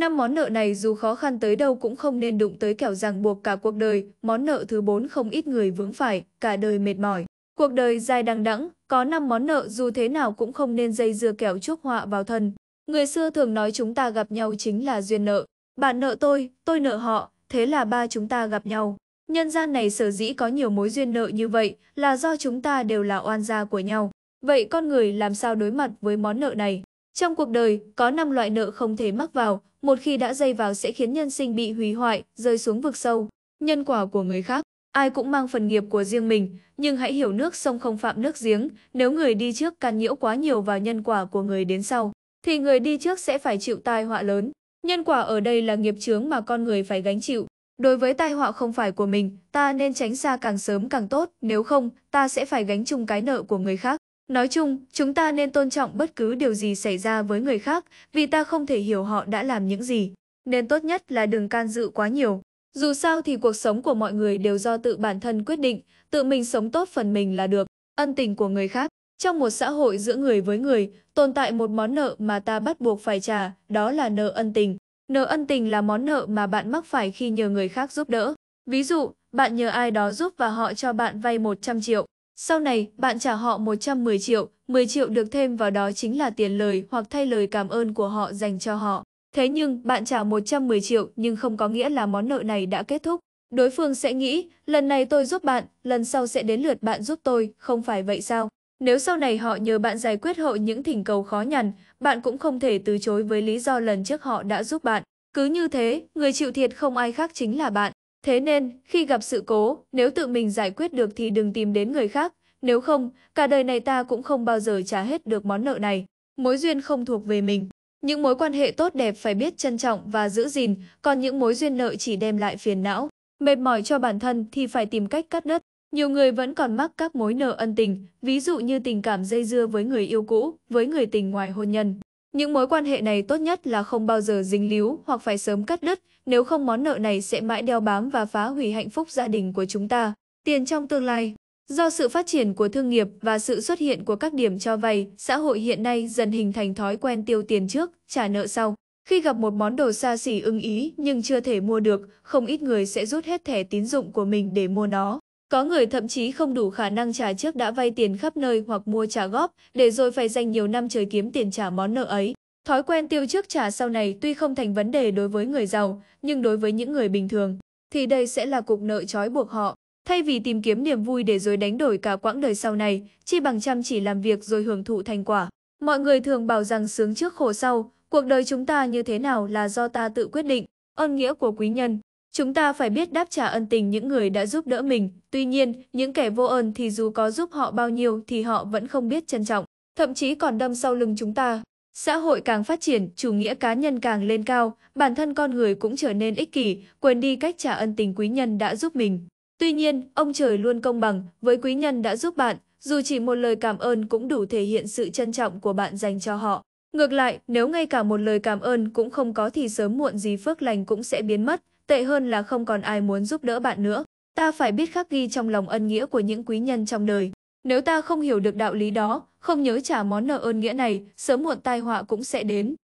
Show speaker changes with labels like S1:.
S1: Năm món nợ này dù khó khăn tới đâu cũng không nên đụng tới kẻo ràng buộc cả cuộc đời, món nợ thứ 4 không ít người vướng phải, cả đời mệt mỏi. Cuộc đời dài đằng đẵng, có năm món nợ dù thế nào cũng không nên dây dưa kẻo chuốc họa vào thân. Người xưa thường nói chúng ta gặp nhau chính là duyên nợ. Bạn nợ tôi, tôi nợ họ, thế là ba chúng ta gặp nhau. Nhân gian này sở dĩ có nhiều mối duyên nợ như vậy là do chúng ta đều là oan gia của nhau. Vậy con người làm sao đối mặt với món nợ này? Trong cuộc đời, có 5 loại nợ không thể mắc vào, một khi đã dây vào sẽ khiến nhân sinh bị hủy hoại, rơi xuống vực sâu. Nhân quả của người khác, ai cũng mang phần nghiệp của riêng mình, nhưng hãy hiểu nước sông không phạm nước giếng, nếu người đi trước can nhiễu quá nhiều vào nhân quả của người đến sau, thì người đi trước sẽ phải chịu tai họa lớn. Nhân quả ở đây là nghiệp chướng mà con người phải gánh chịu. Đối với tai họa không phải của mình, ta nên tránh xa càng sớm càng tốt, nếu không, ta sẽ phải gánh chung cái nợ của người khác. Nói chung, chúng ta nên tôn trọng bất cứ điều gì xảy ra với người khác vì ta không thể hiểu họ đã làm những gì. Nên tốt nhất là đừng can dự quá nhiều. Dù sao thì cuộc sống của mọi người đều do tự bản thân quyết định, tự mình sống tốt phần mình là được, ân tình của người khác. Trong một xã hội giữa người với người, tồn tại một món nợ mà ta bắt buộc phải trả, đó là nợ ân tình. Nợ ân tình là món nợ mà bạn mắc phải khi nhờ người khác giúp đỡ. Ví dụ, bạn nhờ ai đó giúp và họ cho bạn vay 100 triệu. Sau này, bạn trả họ 110 triệu, 10 triệu được thêm vào đó chính là tiền lời hoặc thay lời cảm ơn của họ dành cho họ. Thế nhưng, bạn trả 110 triệu nhưng không có nghĩa là món nợ này đã kết thúc. Đối phương sẽ nghĩ, lần này tôi giúp bạn, lần sau sẽ đến lượt bạn giúp tôi, không phải vậy sao? Nếu sau này họ nhờ bạn giải quyết hộ những thỉnh cầu khó nhằn, bạn cũng không thể từ chối với lý do lần trước họ đã giúp bạn. Cứ như thế, người chịu thiệt không ai khác chính là bạn. Thế nên, khi gặp sự cố, nếu tự mình giải quyết được thì đừng tìm đến người khác, nếu không, cả đời này ta cũng không bao giờ trả hết được món nợ này. Mối duyên không thuộc về mình. Những mối quan hệ tốt đẹp phải biết trân trọng và giữ gìn, còn những mối duyên nợ chỉ đem lại phiền não. Mệt mỏi cho bản thân thì phải tìm cách cắt đứt. Nhiều người vẫn còn mắc các mối nợ ân tình, ví dụ như tình cảm dây dưa với người yêu cũ, với người tình ngoài hôn nhân. Những mối quan hệ này tốt nhất là không bao giờ dính líu hoặc phải sớm cắt đứt, nếu không món nợ này sẽ mãi đeo bám và phá hủy hạnh phúc gia đình của chúng ta. Tiền trong tương lai Do sự phát triển của thương nghiệp và sự xuất hiện của các điểm cho vay, xã hội hiện nay dần hình thành thói quen tiêu tiền trước, trả nợ sau. Khi gặp một món đồ xa xỉ ưng ý nhưng chưa thể mua được, không ít người sẽ rút hết thẻ tín dụng của mình để mua nó. Có người thậm chí không đủ khả năng trả trước đã vay tiền khắp nơi hoặc mua trả góp, để rồi phải dành nhiều năm trời kiếm tiền trả món nợ ấy. Thói quen tiêu trước trả sau này tuy không thành vấn đề đối với người giàu, nhưng đối với những người bình thường, thì đây sẽ là cục nợ trói buộc họ. Thay vì tìm kiếm niềm vui để rồi đánh đổi cả quãng đời sau này, chi bằng chăm chỉ làm việc rồi hưởng thụ thành quả. Mọi người thường bảo rằng sướng trước khổ sau, cuộc đời chúng ta như thế nào là do ta tự quyết định. Ơn nghĩa của quý nhân Chúng ta phải biết đáp trả ân tình những người đã giúp đỡ mình, tuy nhiên, những kẻ vô ơn thì dù có giúp họ bao nhiêu thì họ vẫn không biết trân trọng, thậm chí còn đâm sau lưng chúng ta. Xã hội càng phát triển, chủ nghĩa cá nhân càng lên cao, bản thân con người cũng trở nên ích kỷ, quên đi cách trả ân tình quý nhân đã giúp mình. Tuy nhiên, ông trời luôn công bằng, với quý nhân đã giúp bạn, dù chỉ một lời cảm ơn cũng đủ thể hiện sự trân trọng của bạn dành cho họ. Ngược lại, nếu ngay cả một lời cảm ơn cũng không có thì sớm muộn gì phước lành cũng sẽ biến mất, tệ hơn là không còn ai muốn giúp đỡ bạn nữa. Ta phải biết khắc ghi trong lòng ân nghĩa của những quý nhân trong đời. Nếu ta không hiểu được đạo lý đó, không nhớ trả món nợ ơn nghĩa này, sớm muộn tai họa cũng sẽ đến.